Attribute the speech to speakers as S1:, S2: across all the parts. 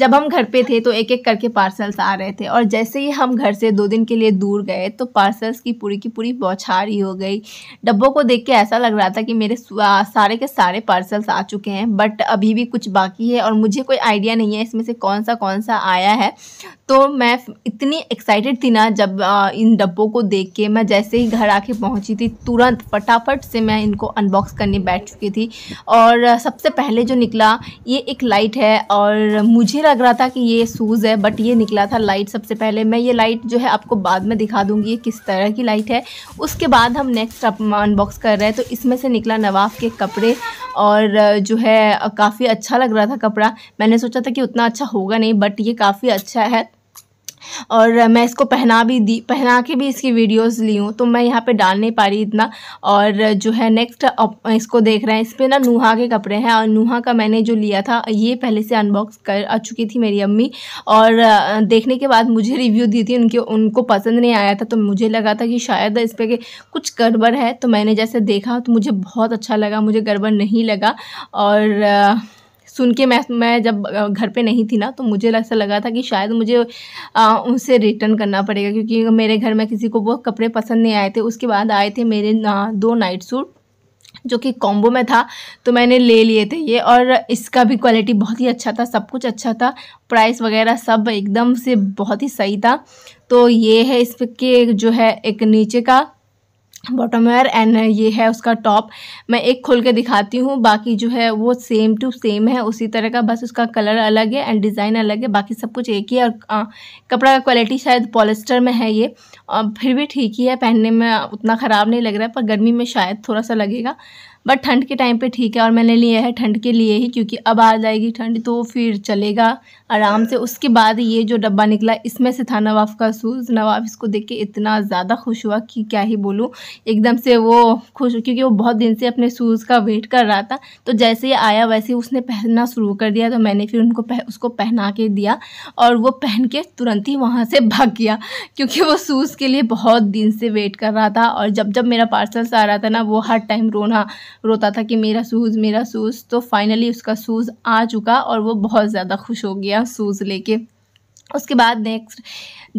S1: जब हम घर पे थे तो एक एक करके पार्सल्स आ रहे थे और जैसे ही हम घर से दो दिन के लिए दूर गए तो पार्सल्स की पूरी की पूरी बौछार ही हो गई डब्बों को देख के ऐसा लग रहा था कि मेरे सारे के सारे पार्सल्स आ चुके हैं बट अभी भी कुछ बाकी है और मुझे कोई आइडिया नहीं है इसमें से कौन सा कौन सा आया है तो मैं इतनी एक्साइटेड थी ना जब इन डब्बों को देख के मैं जैसे ही घर आके पहुंची थी तुरंत फटाफट से मैं इनको अनबॉक्स करने बैठ चुकी थी और सबसे पहले जो निकला ये एक लाइट है और मुझे लग रहा था कि ये सूज़ है बट ये निकला था लाइट सबसे पहले मैं ये लाइट जो है आपको बाद में दिखा दूँगी ये किस तरह की लाइट है उसके बाद हम नेक्स्ट अनबॉक्स कर रहे हैं तो इसमें से निकला नवाफ के कपड़े और जो है काफ़ी अच्छा लग रहा था कपड़ा मैंने सोचा था कि उतना अच्छा होगा नहीं बट ये काफ़ी अच्छा है और मैं इसको पहना भी दी पहना के भी इसकी वीडियोस ली हूँ तो मैं यहाँ पे डाल नहीं पा रही इतना और जो है नेक्स्ट इसको देख रहे हैं इस पर ना नूहा के कपड़े हैं और नूहा का मैंने जो लिया था ये पहले से अनबॉक्स कर आ चुकी थी मेरी अम्मी और देखने के बाद मुझे रिव्यू दी थी उनके उनको पसंद नहीं आया था तो मुझे लगा था कि शायद इस पर कुछ गड़बड़ है तो मैंने जैसे देखा तो मुझे बहुत अच्छा लगा मुझे गड़बड़ नहीं लगा और सुन के मैं मैं जब घर पे नहीं थी ना तो मुझे ऐसा लगा था कि शायद मुझे आ, उनसे रिटर्न करना पड़ेगा क्योंकि मेरे घर में किसी को वो कपड़े पसंद नहीं आए थे उसके बाद आए थे मेरे ना, दो नाइट सूट जो कि कॉम्बो में था तो मैंने ले लिए थे ये और इसका भी क्वालिटी बहुत ही अच्छा था सब कुछ अच्छा था प्राइस वगैरह सब एकदम से बहुत ही सही था तो ये है इसके जो है एक नीचे का बॉटम वेयर एंड ये है उसका टॉप मैं एक खोल के दिखाती हूँ बाकी जो है वो सेम टू सेम है उसी तरह का बस उसका कलर अलग है एंड डिज़ाइन अलग है बाकी सब कुछ एक ही है और आ, कपड़ा का क्वालिटी शायद पॉलिस्टर में है ये और फिर भी ठीक ही है पहनने में उतना ख़राब नहीं लग रहा है पर गर्मी में शायद थोड़ा सा लगेगा बट ठंड के टाइम पे ठीक है और मैंने लिया है ठंड के लिए ही क्योंकि अब आ जाएगी ठंड तो फिर चलेगा आराम से उसके बाद ये जो डब्बा निकला इसमें से था नवाफ का शूज़ नवाफ इसको देख के इतना ज़्यादा खुश हुआ कि क्या ही बोलूँ एकदम से वो खुश क्योंकि वो बहुत दिन से अपने शूज़ का वेट कर रहा था तो जैसे ही आया वैसे उसने पहनना शुरू कर दिया तो मैंने फिर उनको पह, उसको पहना के दिया और वो पहन के तुरंत ही वहाँ से भाग गया क्योंकि वो शूज़ के लिए बहुत दिन से वेट कर रहा था और जब जब मेरा पार्सल्स आ रहा था ना वो हर टाइम रोना रोता था कि मेरा शूज़ मेरा शूज़ तो फाइनली उसका शूज़ आ चुका और वो बहुत ज़्यादा खुश हो गया शूज़ लेके उसके बाद नेक्स्ट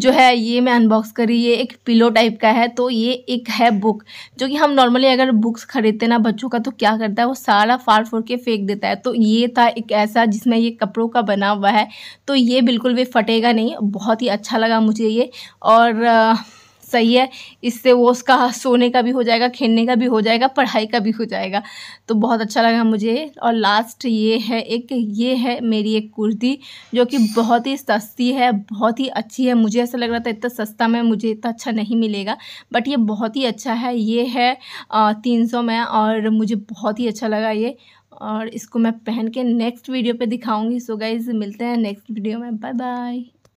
S1: जो है ये मैं अनबॉक्स करी ये एक पिलो टाइप का है तो ये एक है बुक जो कि हम नॉर्मली अगर बुक्स खरीदते ना बच्चों का तो क्या करता है वो सारा फाड़ फोड़ के फेंक देता है तो ये था एक ऐसा जिसमें ये कपड़ों का बना हुआ है तो ये बिल्कुल भी फटेगा नहीं बहुत ही अच्छा लगा मुझे ये और सही है इससे वो उसका सोने का भी हो जाएगा खेलने का भी हो जाएगा पढ़ाई का भी हो जाएगा तो बहुत अच्छा लगा मुझे और लास्ट ये है एक ये है मेरी एक कुर्ती जो कि बहुत ही सस्ती है बहुत ही अच्छी है मुझे ऐसा लग रहा था इतना सस्ता में मुझे इतना अच्छा नहीं मिलेगा बट ये बहुत ही अच्छा है ये है तीन सौ में और मुझे बहुत ही अच्छा लगा ये और इसको मैं पहन के नेक्स्ट वीडियो पे दिखाऊंगी सो गाइज मिलते हैं नेक्स्ट वीडियो में बाय बाय